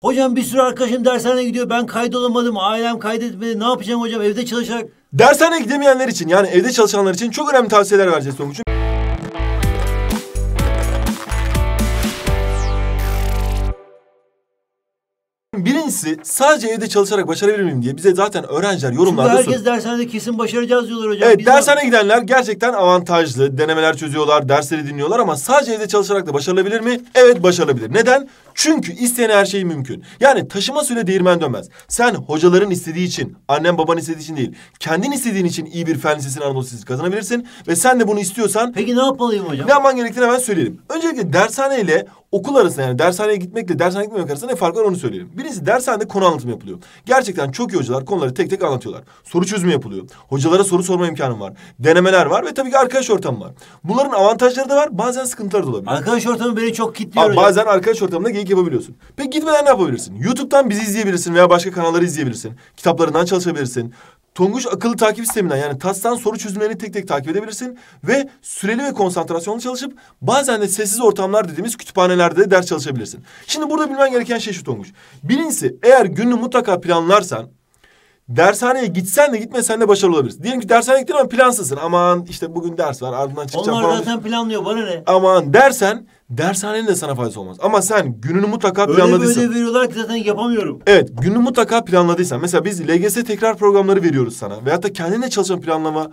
Hocam bir sürü arkadaşım dershaneye gidiyor. Ben kaydolamadım. Ailem kaydetmedi. Ne yapacağım hocam? Evde çalışarak Dershaneye gidemeyenler için yani evde çalışanlar için çok önemli tavsiyeler vereceğiz Tonguç'un. Birincisi sadece evde çalışarak başarabilir miyim diye bize zaten öğrenciler yorumlarda Çünkü herkes dershanede kesin başaracağız diyorlar hocam. Evet Biz dershane gidenler gerçekten avantajlı. Denemeler çözüyorlar, dersleri dinliyorlar ama sadece evde çalışarak da başarılabilir mi? Evet başarılabilir. Neden? Çünkü isteyene her şey mümkün. Yani taşıma süre değirmen dönmez. Sen hocaların istediği için, annen baban istediği için değil, kendin istediğin için iyi bir fen lisesini Anadolu Lisesi kazanabilirsin ve sen de bunu istiyorsan... Peki ne yapmalıyım hocam? Ne yapman gerektiğini hemen söyleyelim. Öncelikle dershane ile okul arasında yani dershaneye gitmekle dershaneye gitmemek arasında ne fark var onu söyleyelim. Birisi dershanede konu anlatımı yapılıyor. Gerçekten çok iyi hocalar konuları tek tek anlatıyorlar. Soru çözümü yapılıyor. Hocalara soru sorma imkanım var. Denemeler var ve tabii ki arkadaş ortamı var. Bunların avantajları da var bazen sıkıntıları da olabilir. Arkadaş ortamı beni çok kitliyor. Aa, bazen arkadaş ortamında geyik yapabiliyorsun. Peki gitmeden ne yapabilirsin? YouTube'dan bizi izleyebilirsin veya başka kanalları izleyebilirsin. Kitaplarından çalışabilirsin. Tonguç akıllı takip sisteminden yani TAS'tan soru çözümlerini tek tek takip edebilirsin. Ve süreli ve konsantrasyonlu çalışıp bazen de sessiz ortamlar dediğimiz kütüphanelerde de ders çalışabilirsin. Şimdi burada bilmen gereken şey şu Tonguç. Birincisi eğer gününü mutlaka planlarsan dershaneye gitsen de gitmesen de başarılı olabilirsin. Diyelim ki dershaneye gittin ama plansızsın. Aman işte bugün ders var ardından çıkacağım Onlar falan. zaten planlıyor bana ne? Aman dersen dershanenin de sana faydası olmaz. Ama sen gününü mutlaka planladıysan. Öyle planladıysan. böyle veriyorlar ki zaten yapamıyorum. Evet gününü mutlaka planladıysan. Mesela biz LGS tekrar programları veriyoruz sana. Veyahut da kendine çalışma planlama,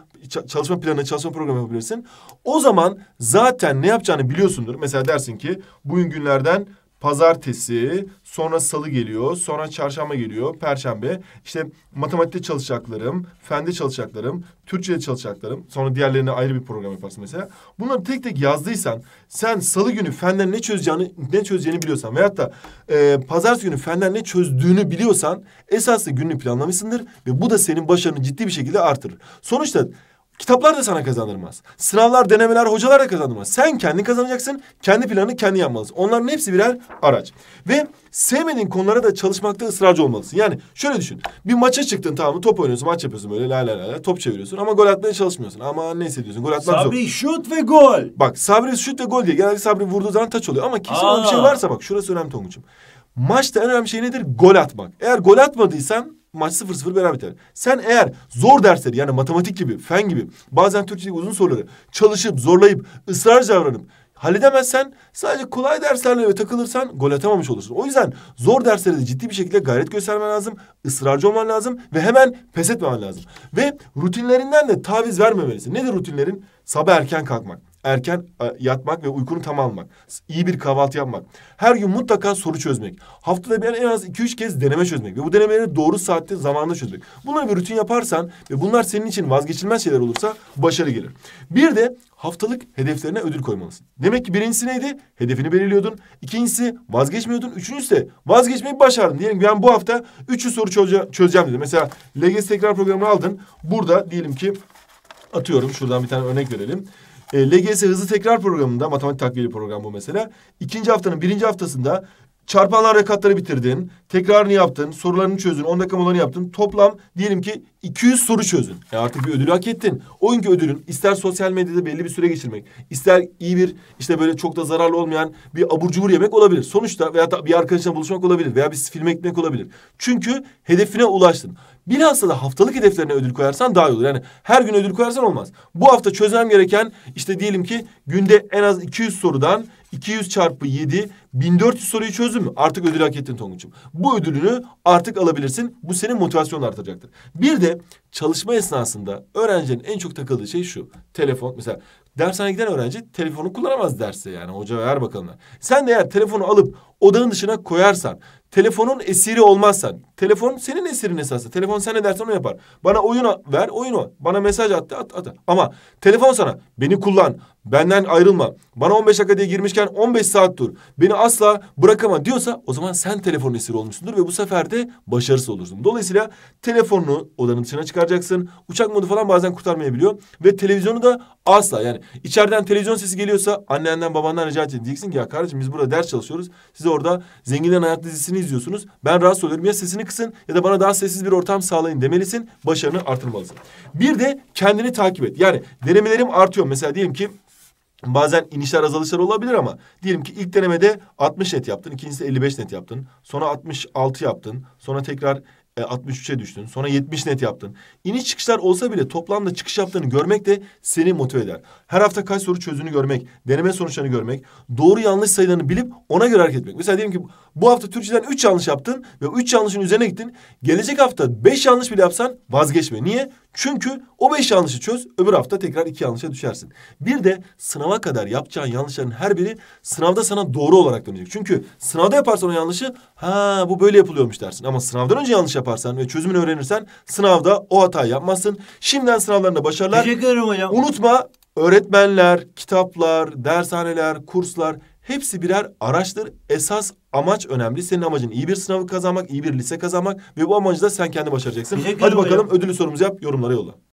çalışma planı, çalışma programı yapabilirsin. O zaman zaten ne yapacağını biliyorsundur. Mesela dersin ki bugün günlerden pazartesi, sonra salı geliyor, sonra çarşamba geliyor, perşembe. İşte matematikte çalışacaklarım, fende çalışacaklarım, Türkçe'de çalışacaklarım. Sonra diğerlerine ayrı bir program yaparsın mesela. Bunları tek tek yazdıysan sen salı günü fenden ne çözeceğini ne çözeceğini biliyorsan veyahut da e, pazartesi günü fenden ne çözdüğünü biliyorsan esaslı gününü planlamışsındır ve bu da senin başarını ciddi bir şekilde artırır. Sonuçta Kitaplar da sana kazandırmaz. Sınavlar, denemeler, hocalar da kazandırmaz. Sen kendin kazanacaksın, kendi planını kendi yapmalısın. Onların hepsi birer araç. Ve sevmediğin konulara da çalışmakta ısrarcı olmalısın. Yani şöyle düşün. Bir maça çıktın tamam mı? Top oynuyorsun, maç yapıyorsun böyle la la la la, top çeviriyorsun. Ama gol atmaya çalışmıyorsun. Ama ne hissediyorsun? Gol atmak sabri, zor. şut ve gol. Bak Sabri şut ve gol diye. Genelde Sabri vurduğu zaman taç oluyor. Ama kimse Aa. bir şey varsa bak şurası önemli Tonguç'um. Maçta en önemli şey nedir? Gol atmak. Eğer gol atmadıysan Maç 0-0 beraber biter. Sen eğer zor dersleri yani matematik gibi, fen gibi bazen Türkçe uzun soruları çalışıp zorlayıp ısrarca davranıp halledemezsen sadece kolay derslerle takılırsan gol atamamış olursun. O yüzden zor derslerde de ciddi bir şekilde gayret göstermen lazım. ısrarcı olman lazım ve hemen pes etmemen lazım. Ve rutinlerinden de taviz vermemelisin. Nedir rutinlerin? Sabah erken kalkmak erken yatmak ve uykunu tam almak. İyi bir kahvaltı yapmak. Her gün mutlaka soru çözmek. Haftada bir en az iki üç kez deneme çözmek. Ve bu denemeleri doğru saatte zamanında çözmek. Bunları bir rutin yaparsan ve bunlar senin için vazgeçilmez şeyler olursa başarı gelir. Bir de haftalık hedeflerine ödül koymalısın. Demek ki birincisi neydi? Hedefini belirliyordun. İkincisi vazgeçmiyordun. Üçüncüsü de vazgeçmeyi başardın. Diyelim ki ben bu hafta 300 soru çözeceğim dedim. Mesela LGS tekrar programını aldın. Burada diyelim ki atıyorum şuradan bir tane örnek verelim. E, LGS hızlı tekrar programında matematik takviye programı bu mesela. İkinci haftanın birinci haftasında çarpanlar ve katları bitirdin. Tekrarını yaptın. Sorularını çözdün. 10 dakika molanı yaptın. Toplam diyelim ki 200 soru çözün. E artık bir ödül hak ettin. O günkü ödülün ister sosyal medyada belli bir süre geçirmek, ister iyi bir işte böyle çok da zararlı olmayan bir abur cubur yemek olabilir. Sonuçta veya bir arkadaşla buluşmak olabilir veya bir filme gitmek olabilir. Çünkü hedefine ulaştın. Bilhassa da haftalık hedeflerine ödül koyarsan daha iyi olur. Yani her gün ödül koyarsan olmaz. Bu hafta çözmem gereken işte diyelim ki günde en az 200 sorudan 200 çarpı 7 1400 soruyu çözdün mü? Artık ödül hak ettin Tonguç'um. Bu ödülünü artık alabilirsin. Bu senin motivasyonunu artacaktır. Bir de çalışma esnasında öğrencinin en çok takıldığı şey şu. Telefon mesela dershaneye giden öğrenci telefonu kullanamaz derse yani hoca ver bakalım. Sen de eğer telefonu alıp odanın dışına koyarsan telefonun esiri olmazsan. Telefon senin esirin esasında. Telefon sen ne dersen onu yapar. Bana oyun ver oyun o. Bana mesaj at, at at. Ama telefon sana beni kullan. Benden ayrılma. Bana 15 dakika diye girmişken 15 saat dur. Beni asla bırakama diyorsa o zaman sen telefonun esiri olmuşsundur ve bu sefer de başarısız olursun. Dolayısıyla telefonunu odanın dışına çıkaracaksın. Uçak modu falan bazen kurtarmayabiliyor. Ve televizyonu da asla yani içeriden televizyon sesi geliyorsa annenden babandan rica edeceksin ki ya kardeşim biz burada ders çalışıyoruz. Siz orada Zenginlerin Hayat dizisini izliyorsunuz. Ben rahatsız oluyorum. Ya sesini kısın ya da bana daha sessiz bir ortam sağlayın demelisin. Başarını artırmalısın. Bir de kendini takip et. Yani denemelerim artıyor. Mesela diyelim ki Bazen inişler azalışlar olabilir ama diyelim ki ilk denemede 60 net yaptın, ikincisi 55 net yaptın, sonra 66 yaptın, sonra tekrar 63'e düştün. Sonra 70 net yaptın. İniş çıkışlar olsa bile toplamda çıkış yaptığını görmek de seni motive eder. Her hafta kaç soru çözünü görmek, deneme sonuçlarını görmek, doğru yanlış sayılarını bilip ona göre hareket etmek. Mesela diyelim ki bu hafta Türkçeden üç yanlış yaptın ve üç yanlışın üzerine gittin. Gelecek hafta beş yanlış bile yapsan vazgeçme. Niye? Çünkü o beş yanlışı çöz, öbür hafta tekrar iki yanlışa düşersin. Bir de sınava kadar yapacağın yanlışların her biri sınavda sana doğru olarak dönecek. Çünkü sınavda yaparsan o yanlışı, ha bu böyle yapılıyormuş dersin. Ama sınavdan önce yanlış yaparsan ve çözümünü öğrenirsen sınavda o hatayı yapmazsın. Şimdiden sınavlarında başarılar. Teşekkür ederim hocam. Unutma öğretmenler, kitaplar, dershaneler, kurslar hepsi birer araçtır. Esas amaç önemli. Senin amacın iyi bir sınavı kazanmak, iyi bir lise kazanmak ve bu amacı da sen kendi başaracaksın. Hadi bakalım ödülü sorumuzu yap, yorumlara yolla.